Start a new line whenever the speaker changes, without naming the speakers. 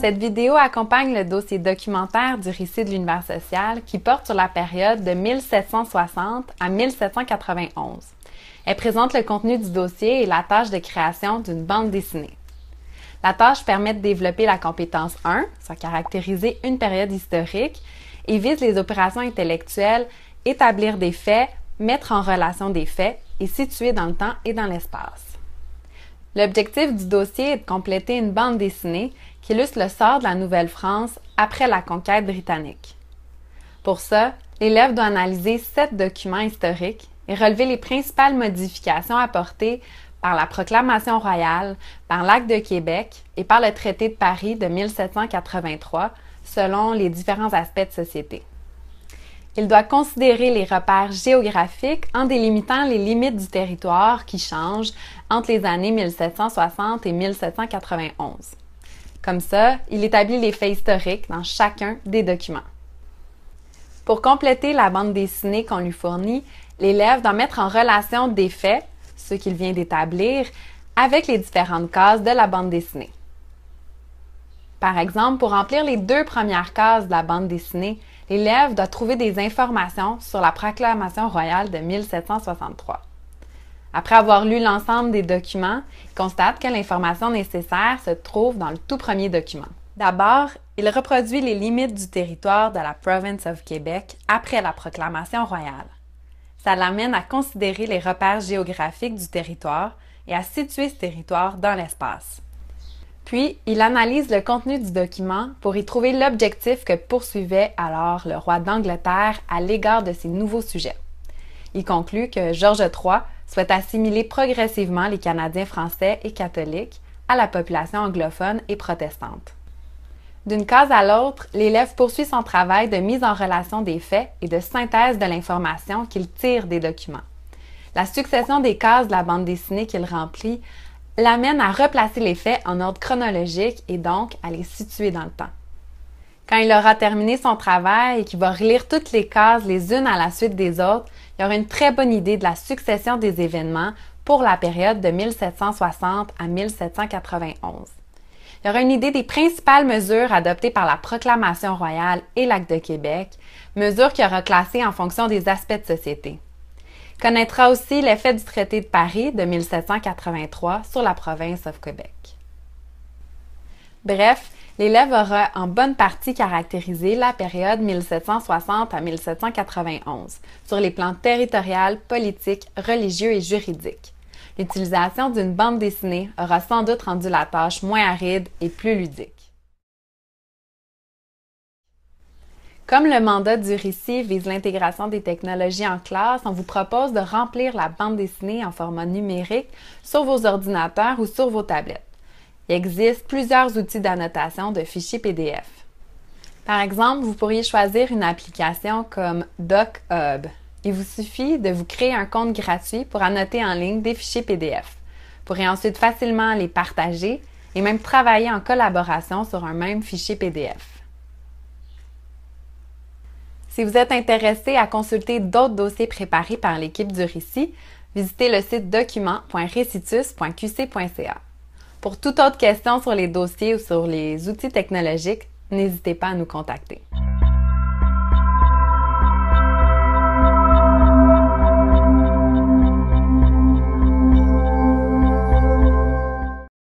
Cette vidéo accompagne le dossier documentaire du récit de l'univers social qui porte sur la période de 1760 à 1791. Elle présente le contenu du dossier et la tâche de création d'une bande dessinée. La tâche permet de développer la compétence 1, soit caractériser une période historique, et vise les opérations intellectuelles, établir des faits, mettre en relation des faits et situer dans le temps et dans l'espace. L'objectif du dossier est de compléter une bande dessinée qui illustre le sort de la Nouvelle-France après la conquête britannique. Pour ça, l'élève doit analyser sept documents historiques et relever les principales modifications apportées par la Proclamation royale, par l'Acte de Québec et par le Traité de Paris de 1783, selon les différents aspects de société. Il doit considérer les repères géographiques en délimitant les limites du territoire qui changent entre les années 1760 et 1791. Comme ça, il établit les faits historiques dans chacun des documents. Pour compléter la bande dessinée qu'on lui fournit, l'élève doit mettre en relation des faits, ceux qu'il vient d'établir, avec les différentes cases de la bande dessinée. Par exemple, pour remplir les deux premières cases de la bande dessinée, l'élève doit trouver des informations sur la proclamation royale de 1763. Après avoir lu l'ensemble des documents, il constate que l'information nécessaire se trouve dans le tout premier document. D'abord, il reproduit les limites du territoire de la Province of Québec après la proclamation royale. Ça l'amène à considérer les repères géographiques du territoire et à situer ce territoire dans l'espace. Puis, il analyse le contenu du document pour y trouver l'objectif que poursuivait alors le roi d'Angleterre à l'égard de ses nouveaux sujets. Il conclut que George III souhaite assimiler progressivement les Canadiens français et catholiques à la population anglophone et protestante. D'une case à l'autre, l'élève poursuit son travail de mise en relation des faits et de synthèse de l'information qu'il tire des documents. La succession des cases de la bande dessinée qu'il remplit l'amène à replacer les faits en ordre chronologique et donc à les situer dans le temps. Quand il aura terminé son travail et qu'il va relire toutes les cases les unes à la suite des autres, il aura une très bonne idée de la succession des événements pour la période de 1760 à 1791. Il aura une idée des principales mesures adoptées par la Proclamation royale et l'Acte de Québec, mesures qu'il aura classées en fonction des aspects de société connaîtra aussi l'effet du traité de Paris de 1783 sur la province of Québec. Bref, l'élève aura en bonne partie caractérisé la période 1760 à 1791 sur les plans territorial, politique, religieux et juridique. L'utilisation d'une bande dessinée aura sans doute rendu la tâche moins aride et plus ludique. Comme le mandat du récit vise l'intégration des technologies en classe, on vous propose de remplir la bande dessinée en format numérique sur vos ordinateurs ou sur vos tablettes. Il existe plusieurs outils d'annotation de fichiers PDF. Par exemple, vous pourriez choisir une application comme DocHub. Il vous suffit de vous créer un compte gratuit pour annoter en ligne des fichiers PDF. Vous pourrez ensuite facilement les partager et même travailler en collaboration sur un même fichier PDF. Si vous êtes intéressé à consulter d'autres dossiers préparés par l'équipe du Récit, visitez le site document.recitus.qc.ca. Pour toute autre question sur les dossiers ou sur les outils technologiques, n'hésitez pas à nous contacter.